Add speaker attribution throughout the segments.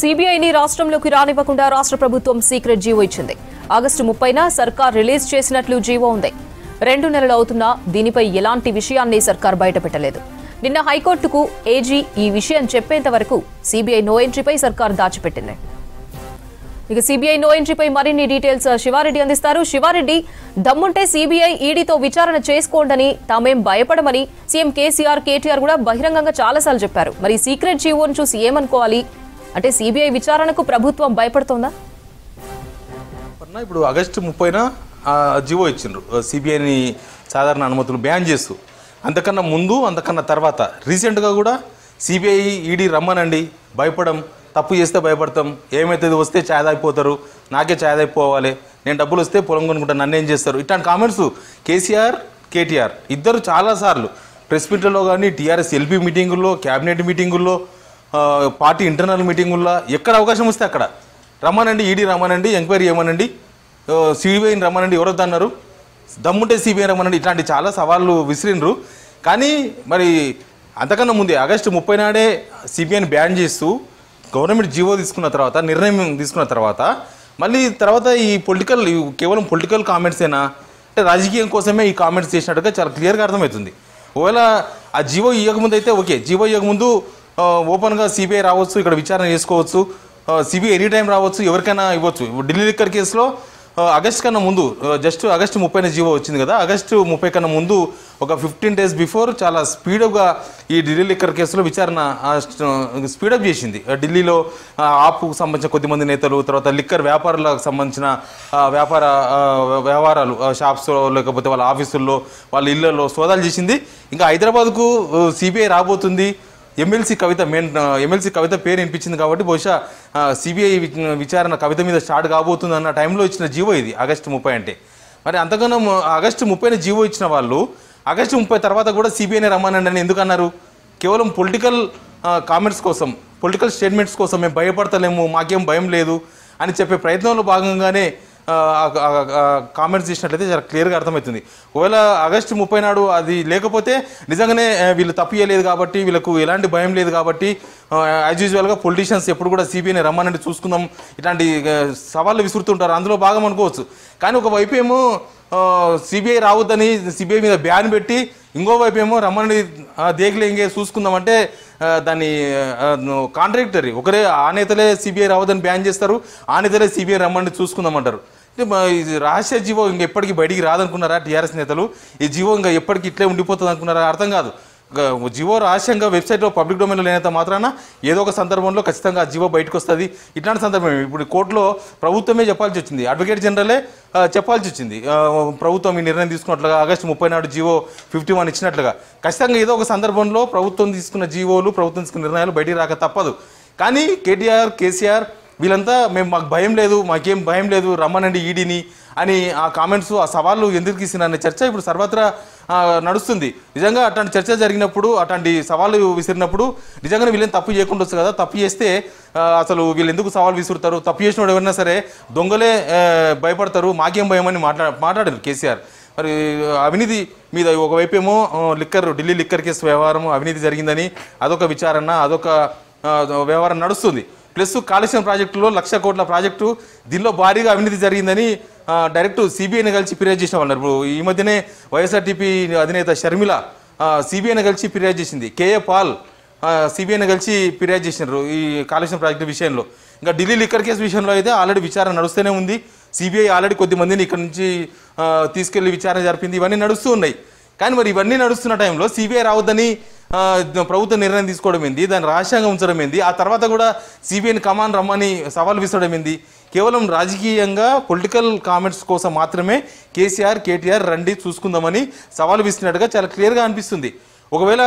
Speaker 1: సీబీఐని రాష్ట్రంలోకి రానివ్వకుండా రాష్ట్ర ప్రభుత్వం సీక్రెట్ జీవో ఇచ్చింది ఆగస్టు ముప్పైనా సర్కార్ రిలీజ్ చేసినట్లు జీవో ఉంది రెండు నెలలు అవుతున్నా దీనిపై ఎలాంటి విషయాన్ని సర్కార్ బయటపెట్టలేదు నిన్న హైకోర్టుకు ఏజీ ఈ విషయం చెప్పేంత వరకు సీబీఐ నో ఎంట్రీపై సర్కార్ దాచిపెట్టింది ఇక సిబిఐ నో ఎంట్రీపై మరిన్ని డీటెయిల్స్ శివారెడ్డి అందిస్తారు శివారెడ్డి దమ్ముంటే సీబీఐ ఈడీతో విచారణ చేసుకోండని తామేం భయపడమని సీఎం కేసీఆర్ కేటీఆర్ కూడా బహిరంగంగా చాలాసార్లు చెప్పారు మరి సీక్రెట్ జీవోను చూసి ఏమనుకోవాలి అంటే సిబిఐ విచారణకు ప్రభుత్వం భయపడుతోందా ఇప్పుడు ఆగస్టు ముప్పైన జీవో ఇచ్చిండ్రు సిబిఐని సాధారణ అనుమతులు బ్యాన్ చేస్తూ అంతకన్నా ముందు అంతకన్నా తర్వాత రీసెంట్గా కూడా సిబిఐ ఈడీ e రమ్మనండి భయపడం తప్పు చేస్తే భయపడతాం ఏమైతే వస్తే ఛాయదాయిపోతారు నాకే ఛాయదాయిపోవాలి నేను డబ్బులు వస్తే పొలం కొనుక్కుంటా నన్ను ఏం చేస్తారు ఇట్లాంటి కామెంట్స్ కేసీఆర్ కేటీఆర్ ఇద్దరు చాలాసార్లు ప్రెస్ మీట్లలో కానీ టీఆర్ఎస్ ఎల్పీ మీటింగుల్లో క్యాబినెట్ మీటింగుల్లో పార్టీ ఇంటర్నల్ మీటింగుల్లో ఎక్కడ అవకాశం వస్తే అక్కడ రమ్మనండి ఈడీ రమ్మనండి ఎంక్వైరీ చేయమనండి సిబిఐని రమ్మనండి అన్నారు దమ్ముంటే సిబిఐ రమ్మనండి ఇట్లాంటి చాలా సవాళ్ళు విసిరినరు కానీ మరి అంతకన్నా ముందే ఆగస్టు ముప్పై నాడే సిబిఐని బ్యాన్ చేస్తూ గవర్నమెంట్ జీవో తీసుకున్న తర్వాత నిర్ణయం తీసుకున్న తర్వాత మళ్ళీ తర్వాత ఈ పొలిటికల్ కేవలం పొలిటికల్ కామెంట్సేనా అంటే రాజకీయం కోసమే ఈ కామెంట్స్ చేసినట్టుగా చాలా క్లియర్గా అర్థమవుతుంది ఒకవేళ ఆ జీవో ఇవ్వకముందు అయితే ఓకే జీవో ఇవ్వకముందు ఓపెన్గా సిబిఐ రావచ్చు ఇక్కడ విచారణ చేసుకోవచ్చు సిబిఐ ఎనీ టైం రావచ్చు ఎవరికైనా ఇవ్వచ్చు ఢిల్లీ లిక్కర్ కేసులో ఆగస్ట్ కన్నా ముందు జస్ట్ ఆగస్టు ముప్పైన జీవో వచ్చింది కదా ఆగస్టు ముప్పై కన్నా ముందు ఒక ఫిఫ్టీన్ డేస్ బిఫోర్ చాలా స్పీడప్గా ఈ ఢిల్లీ లిక్కర్ కేసులో విచారణ స్పీడప్ చేసింది ఢిల్లీలో ఆప్కు సంబంధించిన కొద్దిమంది నేతలు తర్వాత లిక్కర్ వ్యాపారులకు సంబంధించిన వ్యాపార వ్యవహారాలు షాప్స్లో లేకపోతే వాళ్ళ ఆఫీసుల్లో వాళ్ళ ఇళ్లలో సోదాలు చేసింది ఇంకా హైదరాబాద్కు సిబిఐ రాబోతుంది MLC Kavitha main MLC Kavitha పేరు వినిపించింది కాబట్టి బహుశా సిబిఐ విచారణ కవిత మీద స్టార్ట్ కాబోతుంది అన్న టైంలో ఇచ్చిన జీవో ఇది ఆగస్టు ముప్పై అంటే మరి అంతకన్నా ఆగస్టు ముప్పైన జీవో ఇచ్చిన వాళ్ళు ఆగస్టు ముప్పై తర్వాత కూడా సిబిఐని రమ్మానండి అని ఎందుకు అన్నారు కేవలం పొలిటికల్ కామెంట్స్ కోసం పొలిటికల్ స్టేట్మెంట్స్ కోసం మేము భయపడతలేము మాకేం భయం లేదు అని చెప్పే ప్రయత్నంలో భాగంగానే కామెంట్స్ చేసినట్లయితే చాలా క్లియర్గా అర్థమవుతుంది ఒకవేళ ఆగస్టు ముప్పై నాడు అది లేకపోతే నిజంగానే వీళ్ళు చేయలేదు కాబట్టి వీళ్ళకు ఎలాంటి భయం లేదు కాబట్టి యాజ్ యూజువల్గా పొలిటీషియన్స్ ఎప్పుడు కూడా సిబిఐని రమ్మనండి చూసుకుందాం ఇలాంటి సవాళ్ళు విసురుతుంటారు అందులో భాగం అనుకోవచ్చు కానీ ఒకవైపు ఏమో సిబిఐ రావద్దని సిబిఐ మీద బ్యాన్ పెట్టి ఇంకోవైపు ఏమో రమ్మని దేఖలే ఇంకే చూసుకుందామంటే దాన్ని కాంట్రాక్టరీ ఒకరే ఆ నేతలే సిబిఐ రావద్దని బ్యాన్ చేస్తారు ఆ నేతలే సిబిఐ రమ్మని చూసుకుందామంటారు ఇది రాసే జీవో ఇంకా ఎప్పటికీ బయటికి రాదనుకున్నారా టీఆర్ఎస్ నేతలు ఈ జీవో ఇంకా ఎప్పటికీ ఇట్లే ఉండిపోతుంది అనుకున్నారా అర్థం కాదు జివో రహస్యంగా వెబ్సైట్లో పబ్లిక్ డొమైన్లో లేనంత మాత్రాన ఏదో ఒక సందర్భంలో ఖచ్చితంగా జివో బయటకు వస్తుంది ఇట్లాంటి సందర్భం ఇప్పుడు కోర్టులో ప్రభుత్వమే చెప్పాల్సి వచ్చింది అడ్వకేట్ జనరలే చెప్పాల్సి వచ్చింది ప్రభుత్వం ఈ నిర్ణయం తీసుకున్నట్లుగా ఆగస్టు ముప్పై నాడు జివో ఫిఫ్టీ వన్ ఇచ్చినట్లుగా ఖచ్చితంగా ఏదో ఒక సందర్భంలో ప్రభుత్వం తీసుకున్న జీవోలు ప్రభుత్వం తీసుకున్న నిర్ణయాలు బయటికి రాక తప్పదు కానీ కేటీఆర్ కేసీఆర్ వీళ్ళంతా మేము మాకు భయం లేదు మాకేం భయం లేదు రమ్మనండి ఈడీని అని ఆ కామెంట్స్ ఆ సవాళ్ళు ఎందుకు తీసిన అనే చర్చ ఇప్పుడు సర్వత్రా నడుస్తుంది నిజంగా అట్లాంటి చర్చ జరిగినప్పుడు అట్లాంటి సవాళ్ళు విసిరినప్పుడు నిజంగానే వీళ్ళేం తప్పు చేయకుండా వస్తుంది కదా తప్పు చేస్తే అసలు వీళ్ళు ఎందుకు సవాల్ విసురుతారు తప్పు చేసిన వాడు ఎవరైనా సరే దొంగలే భయపడతారు మాకేం భయం అని మాట్లా మాట్లాడారు కేసీఆర్ మరి అవినీతి మీద ఏమో లిక్కర్ ఢిల్లీ లిక్కర్ కేసు వ్యవహారం అవినీతి జరిగిందని అదొక విచారణ అదొక వ్యవహారం నడుస్తుంది ప్లస్ కాళేశ్వరం ప్రాజెక్టులో లక్ష కోట్ల ప్రాజెక్టు దీనిలో భారీగా అవినీతి జరిగిందని డైరెక్ట్ సిబిఐని కలిసి ఫిర్యాదు చేసిన వాళ్ళు ఇప్పుడు ఈ మధ్యనే వైఎస్ఆర్టీపీ అధినేత షర్మిల సిబిఐని కలిసి ఫిర్యాదు చేసింది కేఏ పాల్ సిబిఐని కలిసి ఫిర్యాదు చేసినారు ఈ కాళేశ్వరం ప్రాజెక్టు విషయంలో ఇంకా ఢిల్లీ లిక్కర్ కేసు విషయంలో అయితే ఆల్రెడీ విచారణ నడుస్తూనే ఉంది సిబిఐ ఆల్రెడీ కొద్ది మందిని ఇక్కడ నుంచి తీసుకెళ్లి విచారణ జరిపింది ఇవన్నీ నడుస్తూ ఉన్నాయి కానీ మరి ఇవన్నీ నడుస్తున్న టైంలో సిబిఐ రావద్దని ప్రభుత్వ నిర్ణయం తీసుకోవడం ఏంది దాన్ని రాజ్యాంగం ఉంచడం ఏంది ఆ తర్వాత కూడా సిబిఐని కమాండ్ రమ్మని సవాల్ విసరడం ఏంది కేవలం రాజకీయంగా పొలిటికల్ కామెంట్స్ కోసం మాత్రమే కేసీఆర్ కేటీఆర్ రండి చూసుకుందామని సవాల్ విస్తున్నట్టుగా చాలా క్లియర్గా అనిపిస్తుంది ఒకవేళ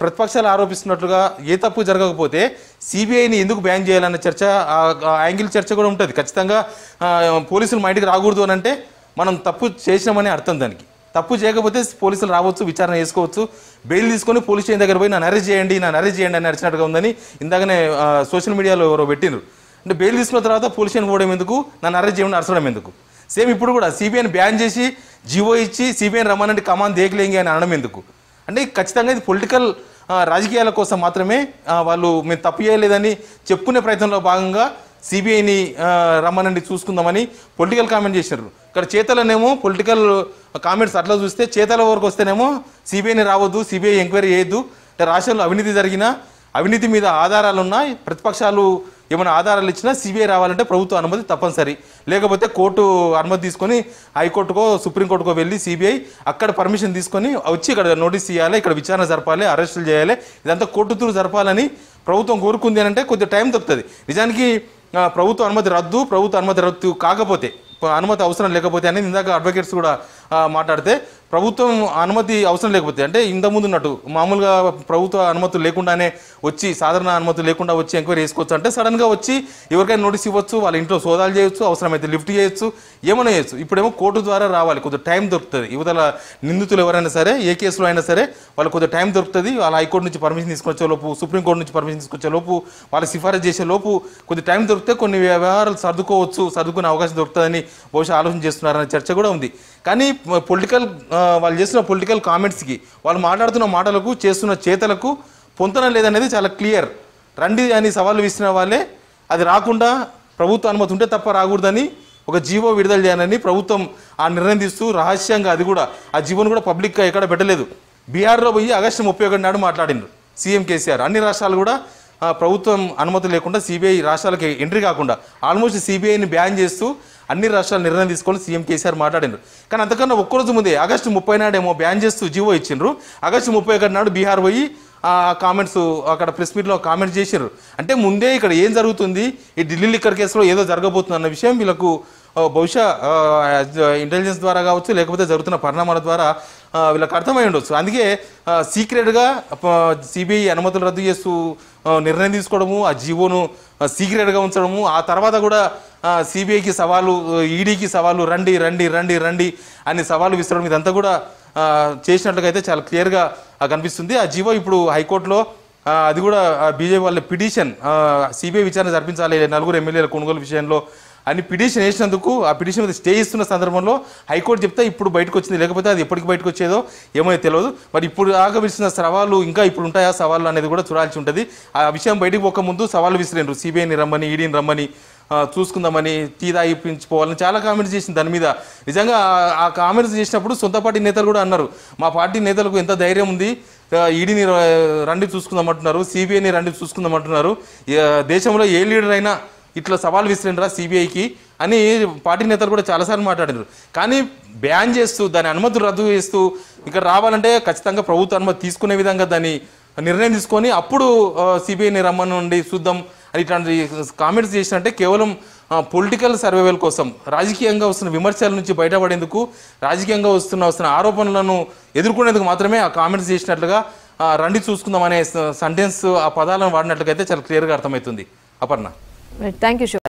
Speaker 1: ప్రతిపక్షాలు ఆరోపిస్తున్నట్లుగా ఏ తప్పు జరగకపోతే సిబిఐని ఎందుకు బ్యాన్ చేయాలన్న చర్చ యాంగిల్ చర్చ కూడా ఉంటుంది ఖచ్చితంగా పోలీసులు మా ఇంటికి రాకూడదు అని అంటే మనం తప్పు చేసినామని అర్థం దానికి తప్పు చేయకపోతే పోలీసులు రావచ్చు విచారణ చేసుకోవచ్చు బెయిల్ తీసుకొని పోలీస్ స్టేషన్ దగ్గర పోయి నన్ను అరెస్ట్ చేయండి నన్ను అరెస్ట్ చేయండి అని నడిచినట్టుగా ఉందని ఇందాకనే సోషల్ మీడియాలో ఎవరో పెట్టిండ్రు అంటే బెయిల్ తీసుకున్న తర్వాత పోలీస్ స్టేషన్ పోవడం ఎందుకు నన్ను అరెస్ట్ చేయమని అరసడం ఎందుకు సేమ్ ఇప్పుడు కూడా సిబిఐని బ్యాన్ చేసి జివో ఇచ్చి సిబిఐని రమ్మనంటే కమాన్ దేకలేంగి అని అనడం ఎందుకు అంటే ఖచ్చితంగా ఇది పొలిటికల్ రాజకీయాల కోసం మాత్రమే వాళ్ళు మేము తప్పు చేయలేదని చెప్పుకునే ప్రయత్నంలో భాగంగా సిబిఐని రమ్మనండి చూసుకుందామని పొలిటికల్ కామెంట్ చేశారు ఇక్కడ చేతలనేమో పొలిటికల్ కామెంట్స్ అట్లా చూస్తే చేతల వరకు వస్తేనేమో సిబిఐని రావద్దు సిబిఐ ఎంక్వైరీ చేయొద్దు అంటే రాష్ట్రంలో అవినీతి జరిగిన అవినీతి మీద ఉన్నాయి ప్రతిపక్షాలు ఏమైనా ఆధారాలు ఇచ్చినా సిబిఐ రావాలంటే ప్రభుత్వ అనుమతి తప్పనిసరి లేకపోతే కోర్టు అనుమతి తీసుకొని హైకోర్టుకో సుప్రీంకోర్టుకో వెళ్ళి సిబిఐ అక్కడ పర్మిషన్ తీసుకొని వచ్చి ఇక్కడ నోటీస్ ఇవ్వాలి ఇక్కడ విచారణ జరపాలి అరెస్టులు చేయాలి ఇదంతా కోర్టు తూరు జరపాలని ప్రభుత్వం కోరుకుంది అని అంటే కొద్దిగా టైం దొరుకుతుంది నిజానికి ప్రభుత్వ అనుమతి రద్దు ప్రభుత్వ అనుమతి రద్దు కాకపోతే అనుమతి అవసరం లేకపోతే అనేది ఇందాక అడ్వకేట్స్ కూడా మాట్లాడితే ప్రభుత్వం అనుమతి అవసరం లేకపోతే అంటే ఇంతకుముందు ఉన్నట్టు మామూలుగా ప్రభుత్వ అనుమతులు లేకుండానే వచ్చి సాధారణ అనుమతులు లేకుండా వచ్చి ఎంక్వైరీ చేసుకోవచ్చు అంటే సడన్గా వచ్చి ఎవరికైనా నోటీస్ ఇవ్వచ్చు వాళ్ళ ఇంట్లో సోదాలు చేయొచ్చు అవసరమైతే లిఫ్ట్ చేయొచ్చు ఏమైనా చేయొచ్చు ఇప్పుడేమో కోర్టు ద్వారా రావాలి కొద్దిగా టైం దొరుకుతుంది యువతల నిందితులు ఎవరైనా సరే ఏ కేసులో అయినా సరే వాళ్ళు కొద్దిగా టైం దొరుకుతుంది వాళ్ళ హైకోర్టు నుంచి పర్మిషన్ తీసుకొచ్చే లోపు సుప్రీంకోర్టు నుంచి పర్మిషన్ తీసుకొచ్చే లోపు వాళ్ళు సిఫారసు చేసే లోపు కొద్ది టైం దొరికితే కొన్ని వ్యవహారాలు సర్దుకోవచ్చు సర్దుకునే అవకాశం దొరుకుతుందని బహుశా ఆలోచన చేస్తున్నారనే చర్చ కూడా ఉంది కానీ పొలిటికల్ వాళ్ళు చేసిన పొలిటికల్ కామెంట్స్కి వాళ్ళు మాట్లాడుతున్న మాటలకు చేస్తున్న చేతలకు పొంతన లేదనేది చాలా క్లియర్ రండి అని సవాళ్ళు విసిన వాళ్ళే అది రాకుండా ప్రభుత్వ అనుమతి ఉంటే తప్ప రాకూడదని ఒక జీవో విడుదల చేయాలని ప్రభుత్వం ఆ నిర్ణయం తీస్తూ రహస్యంగా అది కూడా ఆ జీవోను కూడా పబ్లిక్గా ఎక్కడ పెట్టలేదు బీహార్లో పోయి ఆగస్టు ముప్పై ఒకటి నాడు మాట్లాడిండ్రు సీఎం కేసీఆర్ అన్ని రాష్ట్రాలు కూడా ప్రభుత్వం అనుమతి లేకుండా సిబిఐ రాష్ట్రాలకి ఎంట్రీ కాకుండా ఆల్మోస్ట్ సిబిఐని బ్యాన్ చేస్తూ అన్ని రాష్ట్రాలు నిర్ణయం తీసుకొని సీఎం కేసీఆర్ మాట్లాడినారు కానీ అంతకన్నా ఒక్కరోజు ముందే ఆగస్టు ముప్పై నాడేమో బ్యాన్ చేస్తూ జీవో ఇచ్చిండ్రు ఆగస్టు ముప్పై ఒకటి నాడు బీహార్ పోయి ఆ కామెంట్స్ అక్కడ ప్రెస్ మీట్లో కామెంట్స్ చేసినారు అంటే ముందే ఇక్కడ ఏం జరుగుతుంది ఈ ఢిల్లీ లిక్కర్ కేసులో ఏదో జరగబోతుంది అన్న విషయం వీళ్ళకు బహుశా ఇంటెలిజెన్స్ ద్వారా కావచ్చు లేకపోతే జరుగుతున్న పరిణామాల ద్వారా వీళ్ళకి అర్థమై ఉండొచ్చు అందుకే సీక్రెట్గా సిబిఐ అనుమతులు రద్దు చేస్తూ నిర్ణయం తీసుకోవడము ఆ జీవోను సీక్రెట్గా ఉంచడము ఆ తర్వాత కూడా సిబిఐకి సవాలు ఈడీకి సవాలు రండి రండి రండి రండి అని సవాలు విసరడం ఇదంతా కూడా చేసినట్లుగా అయితే చాలా క్లియర్గా కనిపిస్తుంది ఆ జీవో ఇప్పుడు హైకోర్టులో అది కూడా బీజేపీ వాళ్ళ పిటిషన్ సిబిఐ విచారణ జరిపించాలి నలుగురు ఎమ్మెల్యేల కొనుగోలు విషయంలో అని పిటిషన్ వేసినందుకు ఆ పిటిషన్ మీద స్టే ఇస్తున్న సందర్భంలో హైకోర్టు చెప్తే ఇప్పుడు బయటకు వచ్చింది లేకపోతే అది ఎప్పటికి బయటకు వచ్చేదో ఏమైనా తెలియదు మరి ఇప్పుడు ఆగా విసిన సవాళ్ళు ఇంకా ఇప్పుడు ఉంటాయా సవాళ్ళు అనేది కూడా చూడాల్సి ఉంటుంది ఆ విషయం బయటకు పోకముందు సవాళ్ళు విసిరేండ్రు సిబిఐని రమ్మని ఈడీని రమ్మని చూసుకుందామని టీ తాగిపించుకోవాలని చాలా కామెంట్స్ చేసింది దాని మీద నిజంగా ఆ కామెంట్స్ చేసినప్పుడు సొంత పార్టీ నేతలు కూడా అన్నారు మా పార్టీ నేతలకు ఎంత ధైర్యం ఉంది ఈడీని రండి చూసుకుందామంటున్నారు సిబిఐని రండి చూసుకుందామంటున్నారు దేశంలో ఏ లీడర్ అయినా ఇట్లా సవాల్ విసిరిండ్రా సిబిఐకి అని పార్టీ నేతలు కూడా చాలాసార్లు మాట్లాడినారు కానీ బ్యాన్ చేస్తూ దాని అనుమతులు రద్దు చేస్తూ ఇక్కడ రావాలంటే ఖచ్చితంగా ప్రభుత్వ అనుమతి తీసుకునే విధంగా దాన్ని నిర్ణయం తీసుకొని అప్పుడు సిబిఐని రమ్మనండి చూద్దాం అని ఇట్లాంటి కామెంట్స్ చేసినట్టే కేవలం పొలిటికల్ సర్వేవల్ కోసం రాజకీయంగా వస్తున్న విమర్శల నుంచి బయటపడేందుకు రాజకీయంగా వస్తున్న వస్తున్న ఆరోపణలను ఎదుర్కొనేందుకు మాత్రమే ఆ కామెంట్స్ చేసినట్లుగా రండి చూసుకుందాం అనే సెంటెన్స్ ఆ పదాలను వాడినట్లుగా అయితే చాలా క్లియర్గా అర్థమవుతుంది అపర్ణ Thank you, Shiva.